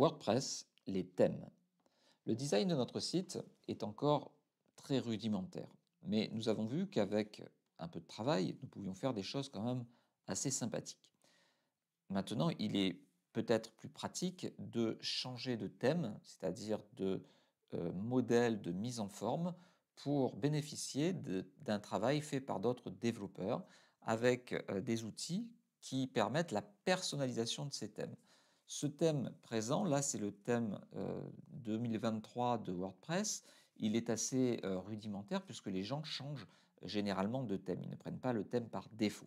WordPress, les thèmes. Le design de notre site est encore très rudimentaire, mais nous avons vu qu'avec un peu de travail, nous pouvions faire des choses quand même assez sympathiques. Maintenant, il est peut-être plus pratique de changer de thème, c'est-à-dire de euh, modèle de mise en forme, pour bénéficier d'un travail fait par d'autres développeurs avec euh, des outils qui permettent la personnalisation de ces thèmes. Ce thème présent, là c'est le thème 2023 euh, de WordPress, il est assez euh, rudimentaire puisque les gens changent généralement de thème, ils ne prennent pas le thème par défaut.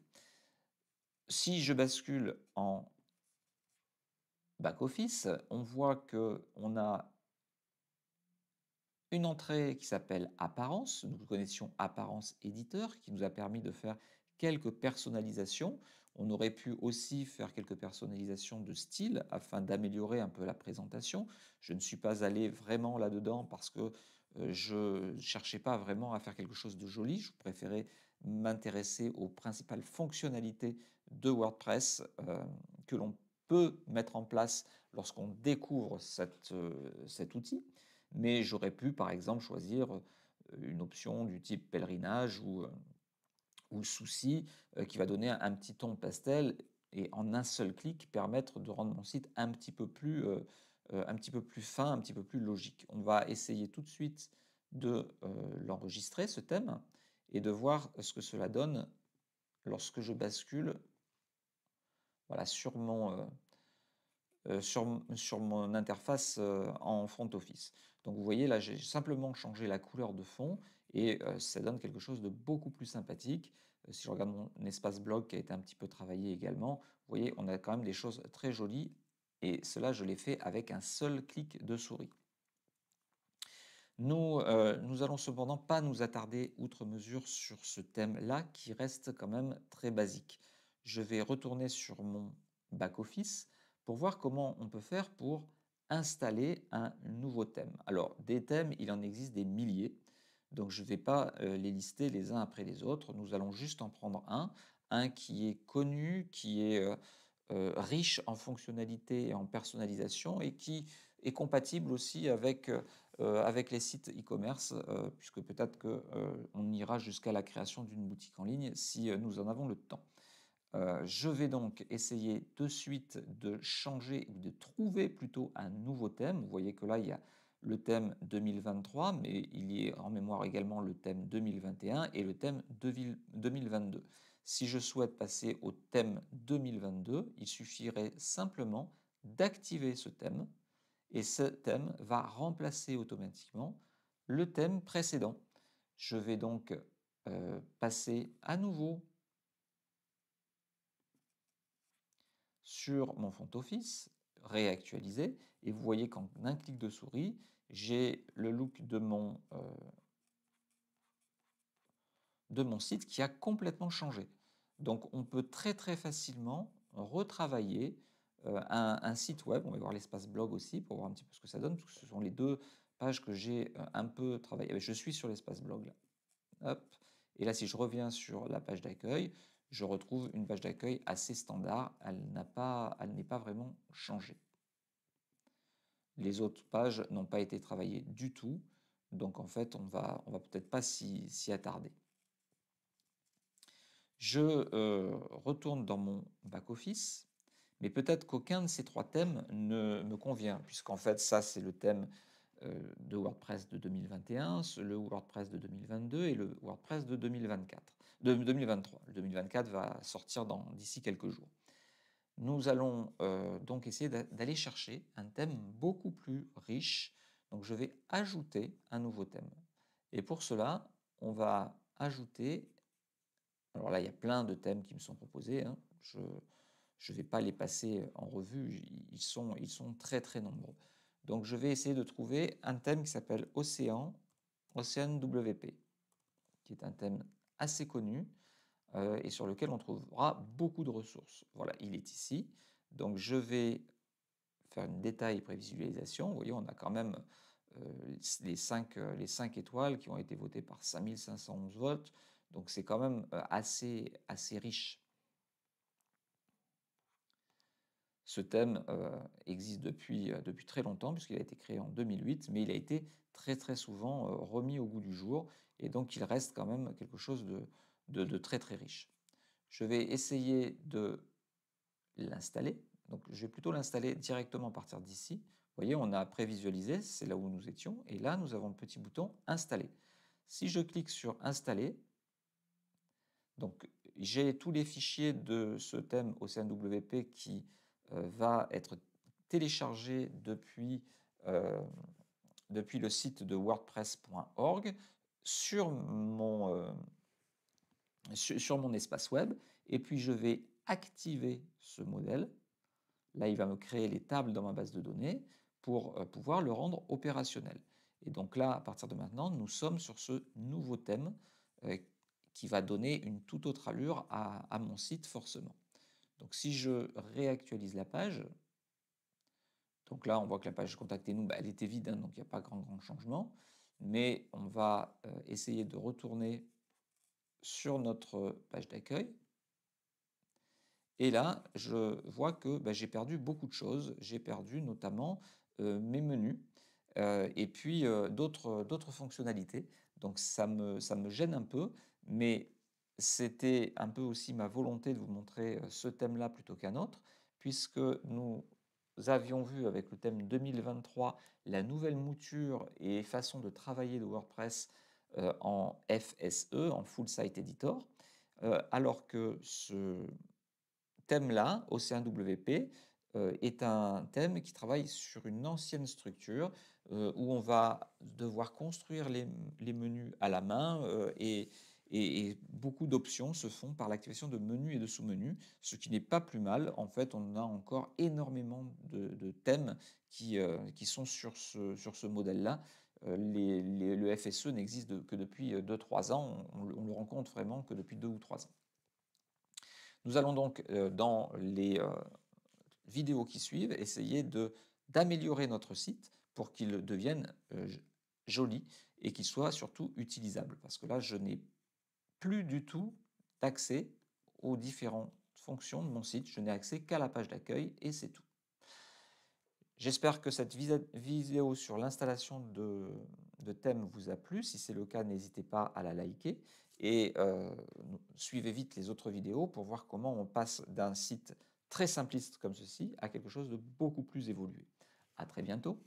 Si je bascule en back-office, on voit qu'on a une entrée qui s'appelle Apparence. Nous connaissions Apparence Éditeur qui nous a permis de faire quelques personnalisations. On aurait pu aussi faire quelques personnalisations de style afin d'améliorer un peu la présentation. Je ne suis pas allé vraiment là-dedans parce que euh, je ne cherchais pas vraiment à faire quelque chose de joli. Je préférais m'intéresser aux principales fonctionnalités de WordPress euh, que l'on peut mettre en place lorsqu'on découvre euh, cet outil. Mais j'aurais pu, par exemple, choisir une option du type pèlerinage ou souci euh, qui va donner un, petit ton pastel et en un seul clic permettre de rendre mon site un petit peu plus, euh, euh, un petit peu plus fin, un petit peu plus logique. On va essayer tout de suite de l'enregistrer, ce thème, et de voir ce que cela donne lorsque je bascule voilà, sur, mon, sur, sur, mon interface en front office. Donc vous voyez là, j'ai simplement changé la couleur de fond et ça donne quelque chose de beaucoup plus sympathique. si je regarde mon espace blog qui a été un petit peu travaillé également, vous voyez, on a quand même des choses très jolies et cela, je l'ai fait avec un seul clic de souris. Nous, nous allons cependant pas nous attarder outre mesure sur ce thème-là qui reste quand même très basique. Je vais retourner sur mon back-office pour voir comment on peut faire pour installer un nouveau thème. Alors, des thèmes, il en existe des milliers. Donc je ne vais pas euh, les lister les uns après les autres, nous allons juste en prendre un, un qui est connu, qui est euh, euh, riche en fonctionnalités et en personnalisation et qui est compatible aussi avec, avec les sites e-commerce, puisque peut-être qu'on on ira jusqu'à la création d'une boutique en ligne si nous en avons le temps. je vais donc essayer de suite de changer ou de trouver plutôt un nouveau thème. Vous voyez que là, il y a le thème 2023, mais il y a en mémoire également le thème 2021 et le thème 2022. Si je souhaite passer au thème 2022, il suffirait simplement d'activer ce thème et ce thème va remplacer automatiquement le thème précédent. Je vais donc euh, passer à nouveau sur mon front office, réactualiser, et vous voyez qu'en un clic de souris, j'ai le look de mon, euh, de mon site qui a complètement changé. Donc on peut très très facilement retravailler euh, un, site web. On va voir l'espace blog aussi pour voir un petit peu ce que ça donne, ce sont les deux pages que j'ai euh, un peu travaillées. Je suis sur l'espace blog Et là, si je reviens sur la page d'accueil, je retrouve une page d'accueil assez standard. Elle n'est pas vraiment changée. Les autres pages n'ont pas été travaillées du tout, donc en fait on va, on va peut-être pas s'y attarder. Je euh, retourne dans mon back-office, mais peut-être qu'aucun de ces trois thèmes ne me convient, puisqu'en fait ça c'est le thème euh, de WordPress de 2021, le WordPress de 2022 et le WordPress de 2024, de 2023. Le 2024 va sortir d'ici quelques jours. Nous allons euh, donc essayer d'aller chercher un thème beaucoup plus riche. Donc je vais ajouter un nouveau thème. Et pour cela, on va ajouter... Alors là, il y a plein de thèmes qui me sont proposés. Hein. Je ne vais pas les passer en revue. Ils sont, ils sont très très nombreux. Donc je vais essayer de trouver un thème qui s'appelle Océan, Océan WP, qui est un thème assez connu euh, et sur lequel on trouvera beaucoup de ressources. Voilà, il est ici. Donc je vais faire une détail prévisualisation. Vous voyez, on a quand même euh, les, 5, euh, les étoiles qui ont été votées par 5511 votes. Donc c'est quand même assez, assez riche. Ce thème existe depuis, depuis très longtemps, puisqu'il a été créé en 2008, mais il a été très très souvent remis au goût du jour, et donc il reste quand même quelque chose de, de, très très riche. Je vais essayer de l'installer. Donc je vais plutôt l'installer directement à partir d'ici. Vous voyez, on a prévisualisé, c'est là où nous étions. Et là, nous avons le petit bouton Installer. Si je clique sur Installer, donc j'ai tous les fichiers de ce thème OCNWP qui euh, va être téléchargé depuis, euh, depuis le site de wordpress.org sur mon... Euh, sur, mon espace web, et puis je vais activer ce modèle. Là, il va me créer les tables dans ma base de données pour euh, pouvoir le rendre opérationnel. Et donc là, à partir de maintenant, nous sommes sur ce nouveau thème euh, qui va donner une toute autre allure à, mon site forcément. Donc si je réactualise la page, donc là on voit que la page contactez-nous, bah, elle était vide, donc il n'y a pas grand grand changement, mais on va euh, essayer de retourner sur notre euh, page d'accueil. Et là, je vois que bah, j'ai perdu beaucoup de choses. J'ai perdu notamment euh, mes menus euh, et puis d'autres fonctionnalités. Donc ça me, ça me gêne un peu, mais c'était un peu aussi ma volonté de vous montrer ce thème-là plutôt qu'un autre, puisque nous avions vu avec le thème 2023 la nouvelle mouture et façon de travailler de WordPress euh, en FSE, en Full Site Editor, euh, alors que ce thème-là, WP, euh, est un thème qui travaille sur une ancienne structure où on va devoir construire les, menus à la main et, beaucoup d'options se font par l'activation de menus et de sous-menus, ce qui n'est pas plus mal. En fait, on a encore énormément de, thèmes qui, sont sur ce modèle-là. Euh, le FSE n'existe que depuis 2-3 euh, ans, on, on, le rencontre vraiment que depuis 2 ou 3 ans. Nous allons donc euh, dans les vidéos qui suivent essayer d'améliorer notre site pour qu'il devienne joli et qu'il soit surtout utilisable. Parce que là, je n'ai plus du tout d'accès aux différentes fonctions de mon site, je n'ai accès qu'à la page d'accueil et c'est tout. J'espère que cette vidéo sur l'installation de, thèmes vous a plu. Si c'est le cas, n'hésitez pas à la liker et euh, suivez vite les autres vidéos pour voir comment on passe d'un site très simpliste comme ceci à quelque chose de beaucoup plus évolué. À très bientôt.